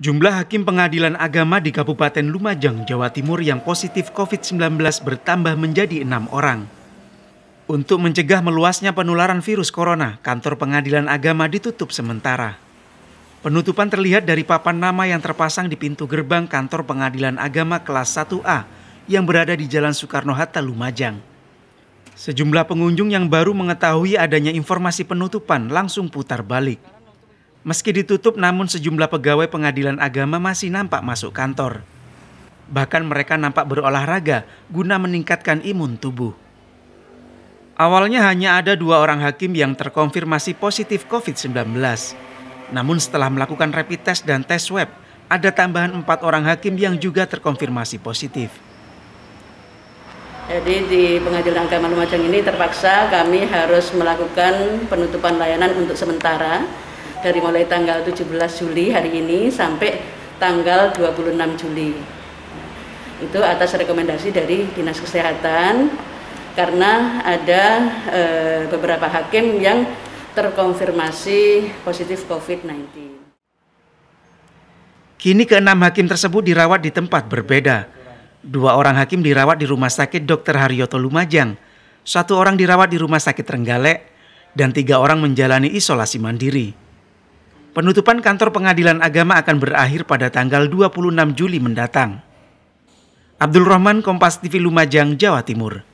Jumlah hakim pengadilan agama di Kabupaten Lumajang, Jawa Timur yang positif COVID-19 bertambah menjadi enam orang. Untuk mencegah meluasnya penularan virus corona, kantor pengadilan agama ditutup sementara. Penutupan terlihat dari papan nama yang terpasang di pintu gerbang kantor pengadilan agama kelas 1A yang berada di Jalan Soekarno-Hatta, Lumajang. Sejumlah pengunjung yang baru mengetahui adanya informasi penutupan langsung putar balik. Meski ditutup namun sejumlah pegawai pengadilan agama masih nampak masuk kantor. Bahkan mereka nampak berolahraga guna meningkatkan imun tubuh. Awalnya hanya ada dua orang hakim yang terkonfirmasi positif COVID-19. Namun setelah melakukan rapid test dan tes swab, ada tambahan empat orang hakim yang juga terkonfirmasi positif. Jadi di Pengadilan Agama Lumajang ini terpaksa kami harus melakukan penutupan layanan untuk sementara dari mulai tanggal 17 Juli hari ini sampai tanggal 26 Juli. Itu atas rekomendasi dari Dinas Kesehatan karena ada e, beberapa hakim yang terkonfirmasi positif COVID-19. Kini keenam hakim tersebut dirawat di tempat berbeda. Dua orang hakim dirawat di Rumah Sakit Dr. Haryoto Lumajang, satu orang dirawat di Rumah Sakit Renggalek, dan tiga orang menjalani isolasi mandiri. Penutupan kantor pengadilan agama akan berakhir pada tanggal 26 Juli mendatang. Abdul Rahman Kompas TV Lumajang, Jawa Timur.